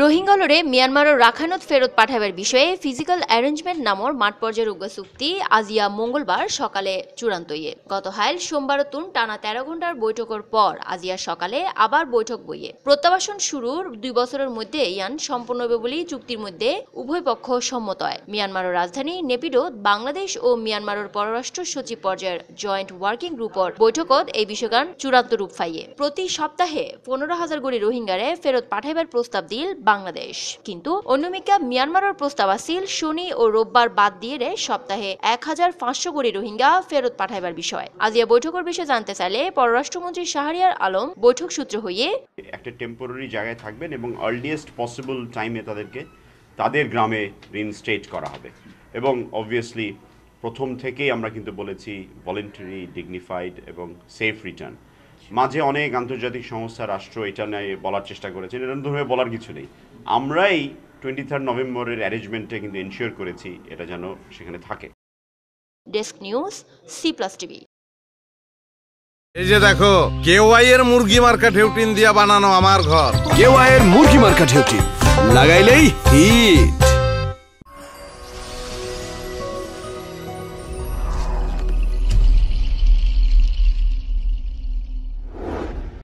রোহিঙ্গালরে Myanmar ও ফেরত পাঠাবার বিষয়ে ফিজিক্যাল অ্যারেঞ্জমেন্ট নামর মাঠ পর্যায়ের উগ্র চুক্তি আজিয়া মঙ্গলবার সকালে চূড়ান্ত ইয়ে গত হাইল সোমবার তুন টানা তেরো ঘন্টার বৈঠকের পর আজিয়া সকালে আবার বৈঠক বইয়ে প্রত্যাবাসন শুরুর দুই বছরের মধ্যে ইয়ান সম্পূর্ণ হবে বলেই চুক্তির মধ্যে উভয় পক্ষ সম্মত হয় মিয়ানমারের রাজধানী নেপিডো বাংলাদেশ ও মিয়ানমারের পররাষ্ট্র সচিব পর্যায়ের জয়েন্ট ওয়ার্কিং গ্রুপের বৈঠকত এই বিষয়গান চূড়ান্ত রূপ ফাইয়ে প্রতি সপ্তাহে পনেরো হাজার গড়ি রোহিঙ্গারে ফেরত পাঠাইবার প্রস্তাব দিল বাংলাদেশ কিন্তু অনুমিকা মিয়ানমারের প্রস্তাব আসিল শনি ও রোববার বাদ দিয়ে সপ্তাহে এক হাজার পাঁচশো কোটি রোহিঙ্গা ফেরত পাঠাইবার বিষয় আজিয়া বৈঠকের বিষয়ে জানতে চাইলে পররাষ্ট্রমন্ত্রী শাহরিয়ার আলম বৈঠক সূত্র হয়ে একটা টেম্পোরারি জায়গায় থাকবেন এবং আর্লিয়েস্ট পসিবল টাইমে তাদেরকে তাদের গ্রামে রিনস্টেট করা হবে এবং অবভিয়াসলি প্রথম থেকেই আমরা কিন্তু বলেছি ভলেন্টারি ডিগনিফাইড এবং সেফ রিটার্ন মাঝে অনেক আন্তর্জাতিক সংস্থা রাষ্ট্র এটা নিয়ে বলার চেষ্টা করেছেন এটা নতুন বলার কিছু নেই আমরাই টোয়েন্টি থার্ড নভেম্বরের অ্যারেঞ্জমেন্টে কিন্তু এনশিওর করেছি এটা যেন সেখানে থাকে desk news C plus TV এই যে দেখো কেওয়াই এর মুরগি মার্কা ঢেউটিন দিয়া বানানো আমার ঘর কেওয়াই এর মুরগি মার্কা ঢেউটিন লাগাইলেই হিট